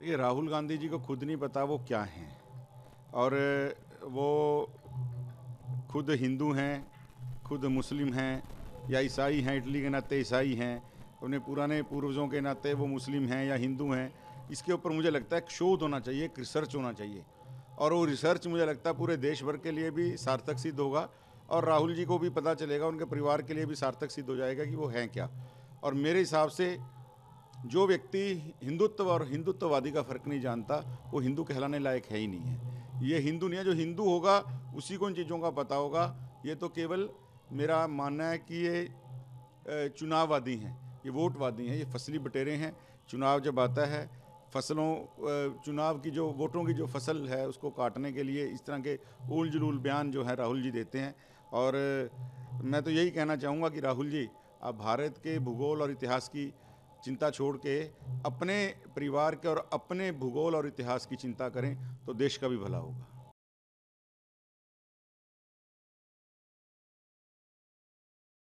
देखिए राहुल गांधी जी को खुद नहीं पता वो क्या हैं और वो खुद हिंदू हैं खुद मुस्लिम हैं या ईसाई हैं इटली के नाते ईसाई हैं अपने पुराने पूर्वजों के नाते वो मुस्लिम हैं या हिंदू हैं इसके ऊपर मुझे लगता है एक शोध होना चाहिए एक रिसर्च होना चाहिए और वो रिसर्च मुझे लगता है पूरे देश भर के लिए भी सार्थक सिद्ध होगा और राहुल जी को भी पता चलेगा उनके परिवार के लिए भी सार्थक सिद्ध हो जाएगा कि वो हैं क्या और मेरे हिसाब से जो व्यक्ति हिंदुत्व और हिंदुत्ववादी का फ़र्क नहीं जानता वो हिंदू कहलाने लायक है ही नहीं है ये हिंदू नहीं है जो हिंदू होगा उसी को इन चीज़ों का पता होगा ये तो केवल मेरा मानना है कि ये चुनाववादी हैं ये वोटवादी हैं ये फसली बटेरे हैं चुनाव जब आता है फसलों चुनाव की जो वोटों की जो फसल है उसको काटने के लिए इस तरह के उल जुलूल बयान जो है राहुल जी देते हैं और मैं तो यही कहना चाहूँगा कि राहुल जी आप भारत के भूगोल और इतिहास की चिंता छोड़ के अपने परिवार के और अपने भूगोल और इतिहास की चिंता करें तो देश का भी भला होगा